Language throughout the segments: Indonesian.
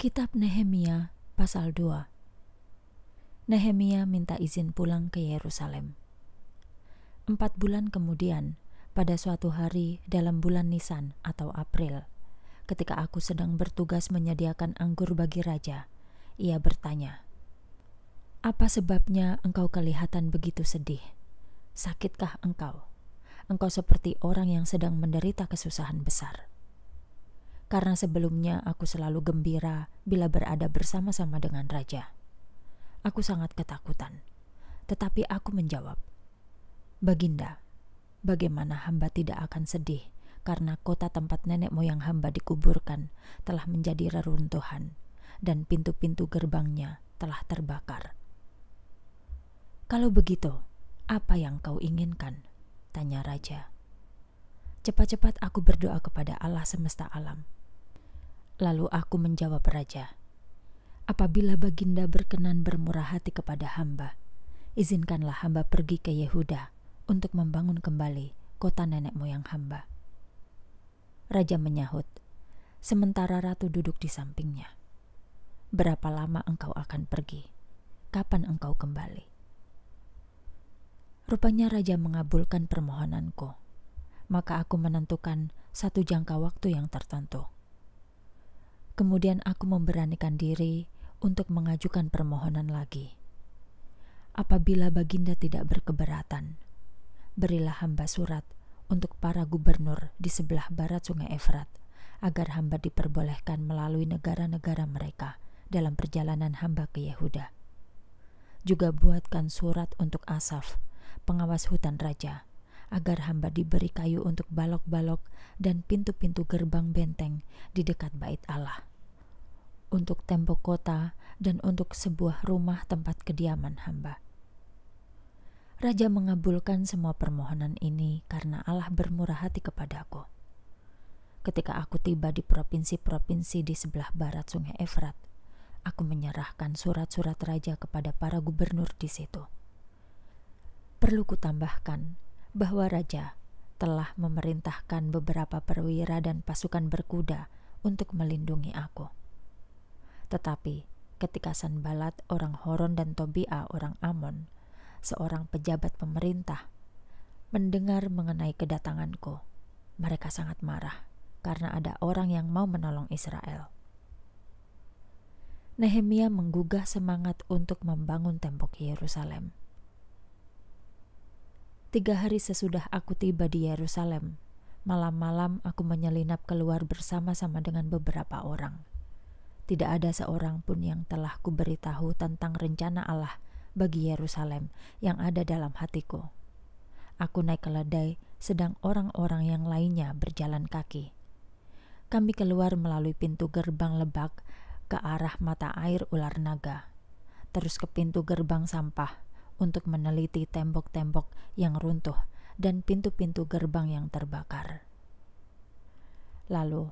Kitab Nehemia pasal 2 Nehemia minta izin pulang ke Yerusalem. Empat bulan kemudian, pada suatu hari dalam bulan Nisan atau April, ketika aku sedang bertugas menyediakan anggur bagi raja, ia bertanya, "Apa sebabnya engkau kelihatan begitu sedih? Sakitkah engkau? Engkau seperti orang yang sedang menderita kesusahan besar." karena sebelumnya aku selalu gembira bila berada bersama-sama dengan raja. Aku sangat ketakutan, tetapi aku menjawab, "Baginda, bagaimana hamba tidak akan sedih karena kota tempat nenek moyang hamba dikuburkan telah menjadi reruntuhan dan pintu-pintu gerbangnya telah terbakar?" Kalau begitu, apa yang kau inginkan?" tanya raja cepat-cepat aku berdoa kepada Allah semesta alam Lalu aku menjawab raja, Apabila Baginda berkenan bermurah hati kepada hamba, izinkanlah hamba pergi ke Yehuda untuk membangun kembali kota nenek moyang hamba. Raja menyahut, sementara ratu duduk di sampingnya. Berapa lama engkau akan pergi? Kapan engkau kembali? Rupanya raja mengabulkan permohonanku, maka aku menentukan satu jangka waktu yang tertentu Kemudian aku memberanikan diri untuk mengajukan permohonan lagi. Apabila Baginda tidak berkeberatan, berilah hamba surat untuk para gubernur di sebelah barat Sungai Efrat, agar hamba diperbolehkan melalui negara-negara mereka dalam perjalanan hamba ke Yehuda. Juga buatkan surat untuk Asaf, pengawas hutan raja, agar hamba diberi kayu untuk balok-balok dan pintu-pintu gerbang benteng di dekat bait Allah untuk tembok kota dan untuk sebuah rumah tempat kediaman hamba. Raja mengabulkan semua permohonan ini karena Allah bermurah hati kepadaku. Ketika aku tiba di provinsi-provinsi di sebelah barat Sungai Efrat, aku menyerahkan surat-surat raja kepada para gubernur di situ. Perlu kutambahkan bahwa raja telah memerintahkan beberapa perwira dan pasukan berkuda untuk melindungi aku. Tetapi ketika Sanbalat orang Horon dan Tobia orang Amon, seorang pejabat pemerintah, mendengar mengenai kedatanganku, mereka sangat marah karena ada orang yang mau menolong Israel. Nehemia menggugah semangat untuk membangun tembok Yerusalem. Tiga hari sesudah aku tiba di Yerusalem, malam-malam aku menyelinap keluar bersama-sama dengan beberapa orang tidak ada seorang pun yang telah kuberitahu tentang rencana Allah bagi Yerusalem yang ada dalam hatiku. Aku naik keledai, sedang orang-orang yang lainnya berjalan kaki. Kami keluar melalui pintu gerbang lebak ke arah mata air ular naga, terus ke pintu gerbang sampah untuk meneliti tembok-tembok yang runtuh dan pintu-pintu gerbang yang terbakar. Lalu,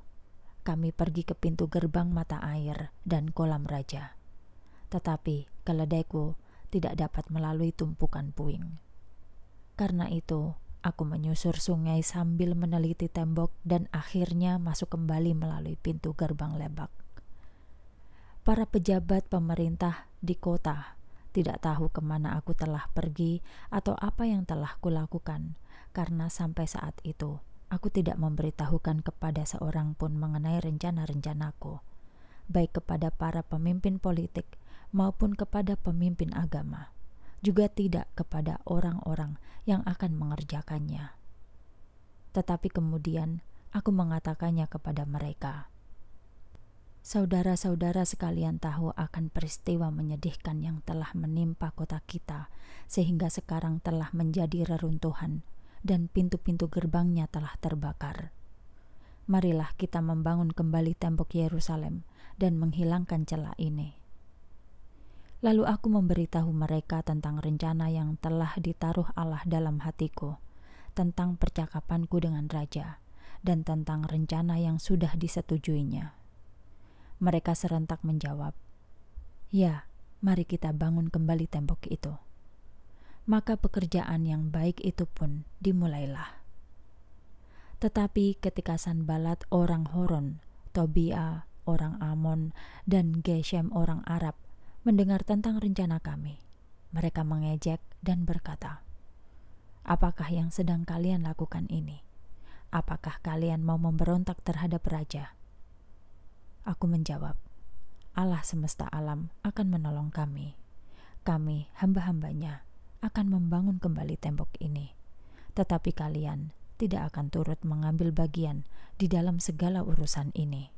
kami pergi ke pintu gerbang mata air dan kolam raja. Tetapi keledaiku tidak dapat melalui tumpukan puing. Karena itu, aku menyusur sungai sambil meneliti tembok dan akhirnya masuk kembali melalui pintu gerbang lebak. Para pejabat pemerintah di kota tidak tahu kemana aku telah pergi atau apa yang telah kulakukan, karena sampai saat itu aku tidak memberitahukan kepada seorang pun mengenai rencana-rencanaku, baik kepada para pemimpin politik maupun kepada pemimpin agama, juga tidak kepada orang-orang yang akan mengerjakannya. Tetapi kemudian aku mengatakannya kepada mereka. Saudara-saudara sekalian tahu akan peristiwa menyedihkan yang telah menimpa kota kita, sehingga sekarang telah menjadi reruntuhan dan pintu-pintu gerbangnya telah terbakar. Marilah kita membangun kembali tembok Yerusalem dan menghilangkan celah ini. Lalu aku memberitahu mereka tentang rencana yang telah ditaruh Allah dalam hatiku, tentang percakapanku dengan raja, dan tentang rencana yang sudah disetujuinya. Mereka serentak menjawab, "Ya, mari kita bangun kembali tembok itu." maka pekerjaan yang baik itu pun dimulailah. Tetapi ketika Sanbalat orang Horon, Tobia orang Amon, dan Geshem orang Arab mendengar tentang rencana kami, mereka mengejek dan berkata, Apakah yang sedang kalian lakukan ini? Apakah kalian mau memberontak terhadap raja? Aku menjawab, Allah semesta alam akan menolong kami. Kami hamba-hambanya akan membangun kembali tembok ini. Tetapi kalian tidak akan turut mengambil bagian di dalam segala urusan ini.